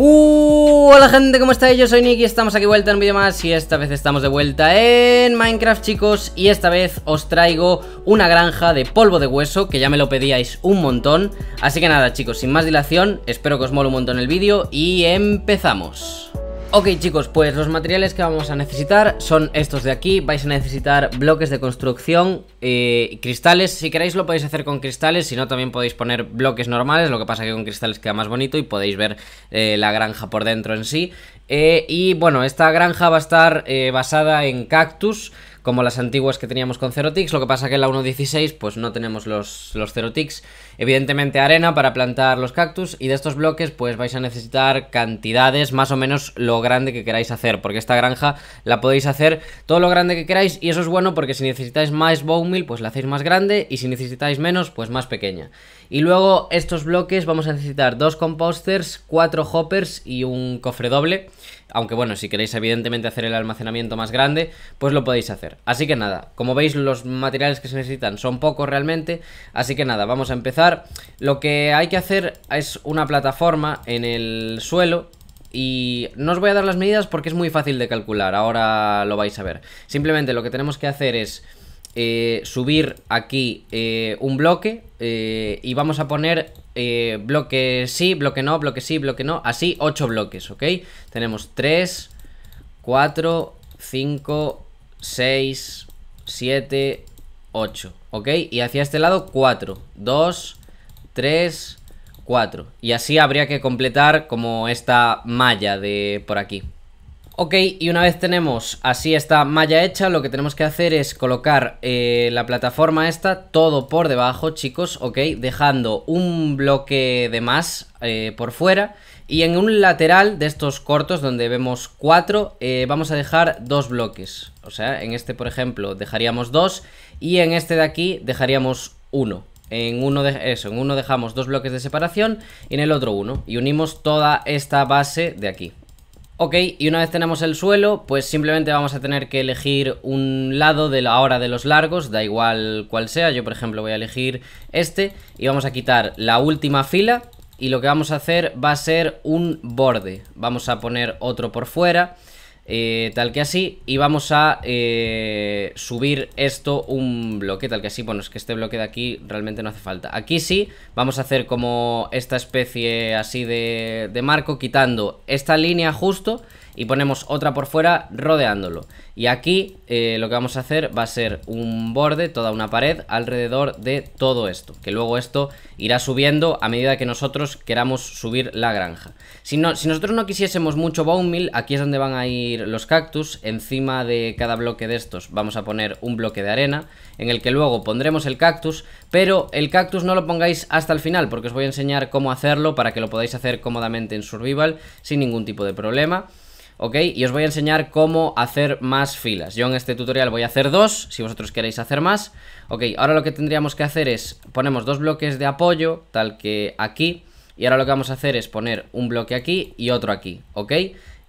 Uh, hola gente, ¿cómo estáis? Yo soy Nick y estamos aquí vuelta en un vídeo más y esta vez estamos de vuelta en Minecraft chicos y esta vez os traigo una granja de polvo de hueso que ya me lo pedíais un montón así que nada chicos, sin más dilación, espero que os mole un montón el vídeo y empezamos Ok chicos, pues los materiales que vamos a necesitar son estos de aquí, vais a necesitar bloques de construcción, y eh, cristales, si queréis lo podéis hacer con cristales, si no también podéis poner bloques normales, lo que pasa que con cristales queda más bonito y podéis ver eh, la granja por dentro en sí. Eh, y bueno, esta granja va a estar basada en cactus, como las antiguas que teníamos con 0 ticks, lo que pasa que en la 1.16 pues no tenemos los, los 0 ticks. Evidentemente arena para plantar los cactus y de estos bloques pues vais a necesitar cantidades más o menos lo grande que queráis hacer, porque esta granja la podéis hacer todo lo grande que queráis y eso es bueno porque si necesitáis más bone meal pues la hacéis más grande y si necesitáis menos pues más pequeña. Y luego estos bloques vamos a necesitar dos composters, cuatro hoppers y un cofre doble aunque bueno, si queréis evidentemente hacer el almacenamiento más grande, pues lo podéis hacer. Así que nada, como veis los materiales que se necesitan son pocos realmente, así que nada, vamos a empezar. Lo que hay que hacer es una plataforma en el suelo y no os voy a dar las medidas porque es muy fácil de calcular, ahora lo vais a ver. Simplemente lo que tenemos que hacer es eh, subir aquí eh, un bloque eh, y vamos a poner bloque sí, bloque no, bloque sí, bloque no, así 8 bloques, ¿ok? Tenemos 3, 4, 5, 6, 7, 8, ¿ok? Y hacia este lado 4, 2, 3, 4. Y así habría que completar como esta malla de por aquí. Ok, y una vez tenemos así esta malla hecha, lo que tenemos que hacer es colocar eh, la plataforma esta todo por debajo, chicos, ok, dejando un bloque de más eh, por fuera y en un lateral de estos cortos donde vemos cuatro eh, vamos a dejar dos bloques, o sea, en este por ejemplo dejaríamos dos y en este de aquí dejaríamos uno, en uno de eso, en uno dejamos dos bloques de separación y en el otro uno. Y unimos toda esta base de aquí. Ok, y una vez tenemos el suelo, pues simplemente vamos a tener que elegir un lado de la hora de los largos, da igual cual sea, yo por ejemplo voy a elegir este, y vamos a quitar la última fila, y lo que vamos a hacer va a ser un borde. Vamos a poner otro por fuera, eh, tal que así, y vamos a eh, subir esto un bloque, tal que así, bueno, es que este bloque de aquí realmente no hace falta. Aquí sí, vamos a hacer como esta especie así de, de marco, quitando esta línea justo y ponemos otra por fuera rodeándolo. Y aquí eh, lo que vamos a hacer va a ser un borde, toda una pared alrededor de todo esto, que luego esto irá subiendo a medida que nosotros queramos subir la granja. Si, no, si nosotros no quisiésemos mucho bone meal, aquí es donde van a ir los cactus, encima de cada bloque de estos vamos a poner un bloque de arena, en el que luego pondremos el cactus, pero el cactus no lo pongáis hasta el final, porque os voy a enseñar cómo hacerlo para que lo podáis hacer cómodamente en survival sin ningún tipo de problema. Y os voy a enseñar cómo hacer más filas. Yo en este tutorial voy a hacer dos, si vosotros queréis hacer más. Ok, ahora lo que tendríamos que hacer es, ponemos dos bloques de apoyo, tal que aquí, y ahora lo que vamos a hacer es poner un bloque aquí y otro aquí, ¿ok?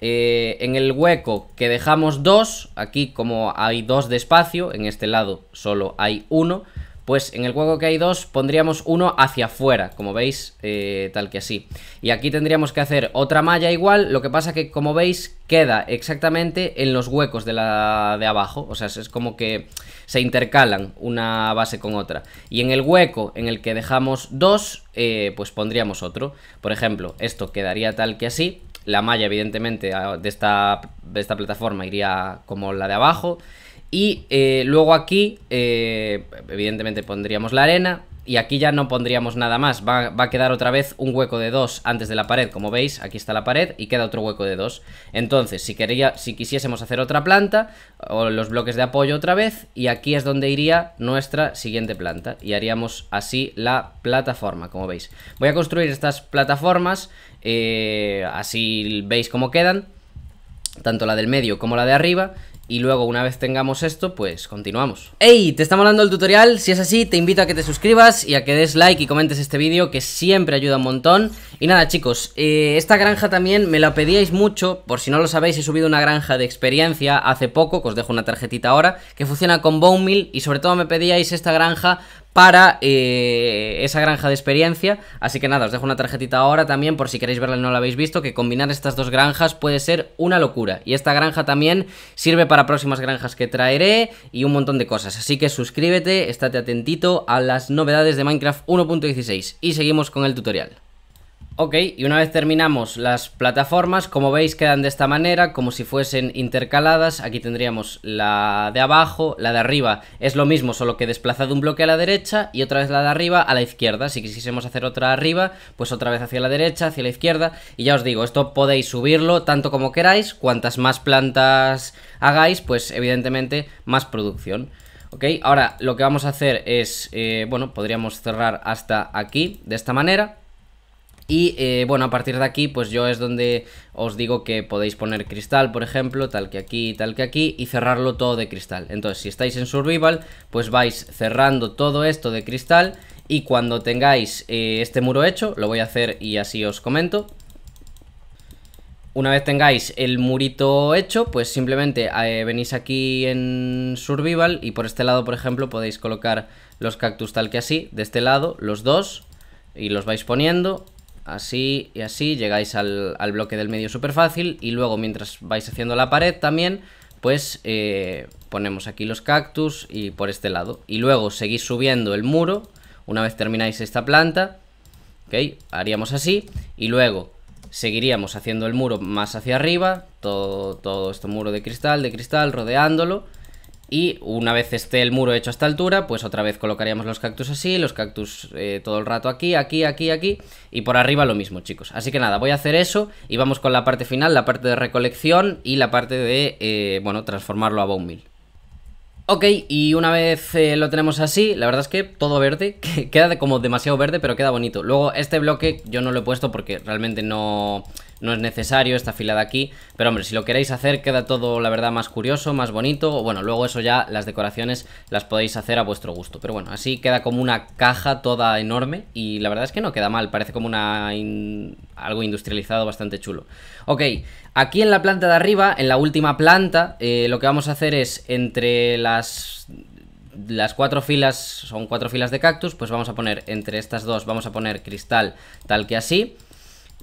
Eh, en el hueco que dejamos dos, aquí como hay dos de espacio, en este lado solo hay uno, pues en el hueco que hay dos pondríamos uno hacia afuera, como veis, eh, tal que así. Y aquí tendríamos que hacer otra malla igual, lo que pasa que como veis queda exactamente en los huecos de la de abajo, o sea, es como que se intercalan una base con otra. Y en el hueco en el que dejamos dos, eh, pues pondríamos otro. Por ejemplo, esto quedaría tal que así, la malla evidentemente de esta, de esta plataforma iría como la de abajo y eh, luego aquí, eh, evidentemente pondríamos la arena y aquí ya no pondríamos nada más. Va, a quedar otra vez un hueco de dos antes de la pared, como veis, aquí está la pared y queda otro hueco de dos Entonces, si, quería, si quisiésemos hacer otra planta, o los bloques de apoyo otra vez, y aquí es donde iría nuestra siguiente planta. Y haríamos así la plataforma, como veis. Voy a construir estas plataformas, eh, así veis cómo quedan tanto la del medio como la de arriba y luego, una vez tengamos esto, pues continuamos. ¡Ey! ¿Te estamos dando el tutorial? Si es así, te invito a que te suscribas y a que des like y comentes este vídeo, que siempre ayuda un montón. Y nada, chicos, eh, esta granja también me la pedíais mucho. Por si no lo sabéis, he subido una granja de experiencia hace poco, que os dejo una tarjetita ahora, que funciona con bone meal. Y sobre todo me pedíais esta granja para eh, esa granja de experiencia. Así que nada, os dejo una tarjetita ahora también por si queréis verla y no la habéis visto, que combinar estas dos granjas puede ser una locura. Y esta granja también sirve para próximas granjas que traeré y un montón de cosas. Así que suscríbete, estate atentito a las novedades de Minecraft 1.16 y seguimos con el tutorial. Ok, y una vez terminamos las plataformas, como veis quedan de esta manera, como si fuesen intercaladas, aquí tendríamos la de abajo, la de arriba es lo mismo, solo que desplazado un bloque a la derecha y otra vez la de arriba a la izquierda, si quisiésemos hacer otra arriba, pues otra vez hacia la derecha, hacia la izquierda, y ya os digo, esto podéis subirlo tanto como queráis, cuantas más plantas hagáis, pues evidentemente más producción. Ok, ahora lo que vamos a hacer es, eh, bueno, podríamos cerrar hasta aquí, de esta manera, y eh, bueno, a partir de aquí, pues yo es donde os digo que podéis poner cristal, por ejemplo, tal que aquí, tal que aquí, y cerrarlo todo de cristal. Entonces, si estáis en survival, pues vais cerrando todo esto de cristal y cuando tengáis eh, este muro hecho, lo voy a hacer y así os comento. Una vez tengáis el murito hecho, pues simplemente eh, venís aquí en Survival y por este lado, por ejemplo, podéis colocar los cactus tal que así, de este lado, los dos, y los vais poniendo así y así, llegáis al, bloque del medio súper fácil y luego mientras vais haciendo la pared también, pues eh, ponemos aquí los cactus y por este lado. Y luego seguís subiendo el muro, una vez termináis esta planta, Haríamos así y luego seguiríamos haciendo el muro más hacia arriba, todo, todo este muro de cristal, de cristal, rodeándolo y una vez esté el muro hecho a esta altura, pues otra vez colocaríamos los cactus así, los cactus eh, todo el rato aquí, aquí, aquí, aquí, y por arriba lo mismo, chicos. Así que nada, voy a hacer eso y vamos con la parte final, la parte de recolección y la parte de, eh, bueno, transformarlo a bone meal. Ok, y una vez eh, lo tenemos así, la verdad es que todo verde, que queda como demasiado verde, pero queda bonito. Luego, este bloque yo no lo he puesto porque realmente no no es necesario esta fila de aquí, pero hombre, si lo queréis hacer queda todo la verdad más curioso, más bonito, bueno, luego eso ya las decoraciones las podéis hacer a vuestro gusto, pero bueno, así queda como una caja toda enorme y la verdad es que no queda mal, parece como una algo industrializado bastante chulo. Ok, aquí en la planta de arriba, en la última planta, eh, lo que vamos a hacer es entre las las cuatro filas son cuatro filas de cactus, pues vamos a poner entre estas dos, vamos a poner cristal tal que así.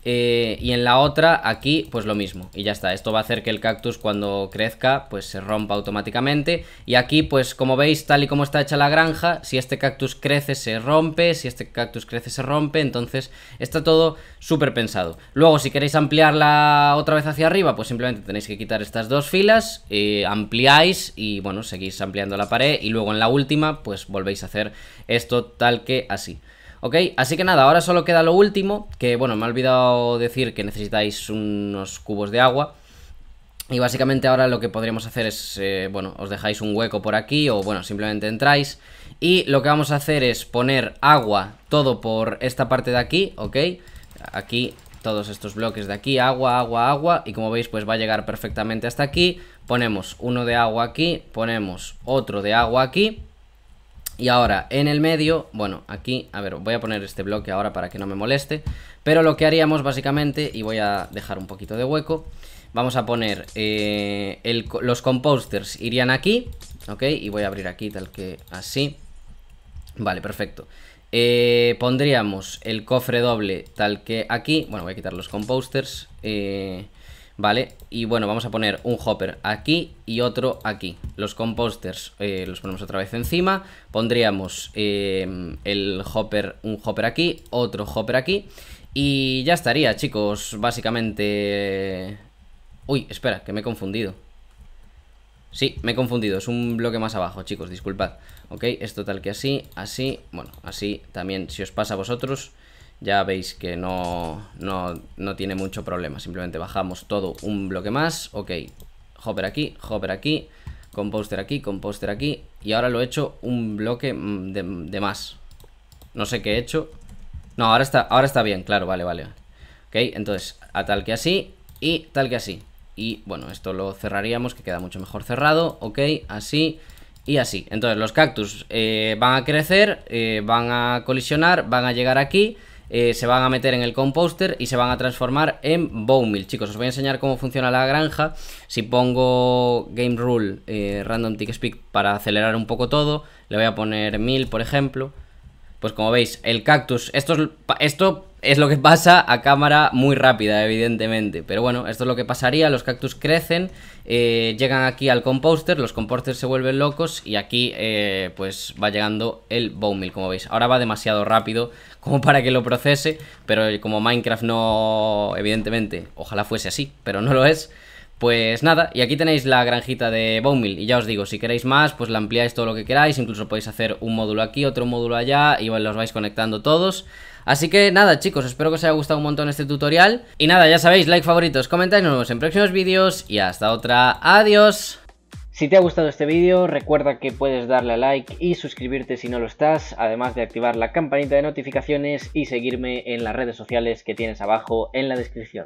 Eh, y en la otra, aquí, pues lo mismo. Y ya está, esto va a hacer que el cactus cuando crezca, pues se rompa automáticamente. Y aquí, pues como veis, tal y como está hecha la granja, si este cactus crece, se rompe, si este cactus crece, se rompe. Entonces, está todo súper pensado. Luego, si queréis ampliarla otra vez hacia arriba, pues simplemente tenéis que quitar estas dos filas, eh, ampliáis y, bueno, seguís ampliando la pared. Y luego en la última, pues volvéis a hacer esto tal que así. ¿Ok? Así que nada, ahora solo queda lo último, que bueno, me he olvidado decir que necesitáis unos cubos de agua. Y básicamente ahora lo que podríamos hacer es, eh, bueno, os dejáis un hueco por aquí o bueno, simplemente entráis. Y lo que vamos a hacer es poner agua todo por esta parte de aquí, ¿ok? Aquí todos estos bloques de aquí, agua, agua, agua, y como veis pues va a llegar perfectamente hasta aquí, ponemos uno de agua aquí, ponemos otro de agua aquí, y ahora, en el medio, bueno, aquí, a ver, voy a poner este bloque ahora para que no me moleste. Pero lo que haríamos básicamente, y voy a dejar un poquito de hueco, vamos a poner eh, los composters irían aquí, ¿ok? Y voy a abrir aquí tal que así. Vale, perfecto. Eh, pondríamos el cofre doble tal que aquí. Bueno, voy a quitar los composters. Eh, ¿vale? Y bueno, vamos a poner un hopper aquí y otro aquí. Los composters eh, los ponemos otra vez encima. Pondríamos eh, el hopper, un hopper aquí, otro hopper aquí. Y ya estaría, chicos, básicamente... Uy, espera, que me he confundido. Sí, me he confundido, es un bloque más abajo, chicos, disculpad. Ok, esto tal que así, así, bueno, así también si os pasa a vosotros ya veis que no, tiene mucho problema. Simplemente bajamos todo un bloque más. Ok, hopper aquí, hopper aquí, composter aquí, composter aquí. Y ahora lo he hecho un bloque mm, de, más. No sé qué he hecho. No, ahora está, ahora está bien, claro, vale, vale. Ok, entonces, a tal que así y tal que así. Y bueno, esto lo cerraríamos, que queda mucho mejor cerrado. Ok, así y así. Entonces, los cactus eh, van a crecer, eh, van a colisionar, van a llegar aquí eh, se van a meter en el composter y se van a transformar en bone meal. Chicos, os voy a enseñar cómo funciona la granja. Si pongo game rule eh, random tick speak para acelerar un poco todo, le voy a poner 1000 por ejemplo pues como veis, el cactus, esto es, esto es lo que pasa a cámara muy rápida, evidentemente. Pero bueno, esto es lo que pasaría, los cactus crecen, eh, llegan aquí al composter, los composters se vuelven locos y aquí eh, pues va llegando el bone como veis. Ahora va demasiado rápido como para que lo procese, pero como Minecraft no, evidentemente, ojalá fuese así, pero no lo es... Pues nada, y aquí tenéis la granjita de Bowmill, y ya os digo, si queréis más, pues la ampliáis todo lo que queráis, incluso podéis hacer un módulo aquí, otro módulo allá, y los vais conectando todos. Así que nada chicos, espero que os haya gustado un montón este tutorial, y nada, ya sabéis, like, favoritos, comentáis, nos en próximos vídeos, y hasta otra, adiós. Si te ha gustado este vídeo, recuerda que puedes darle a like y suscribirte si no lo estás, además de activar la campanita de notificaciones y seguirme en las redes sociales que tienes abajo en la descripción.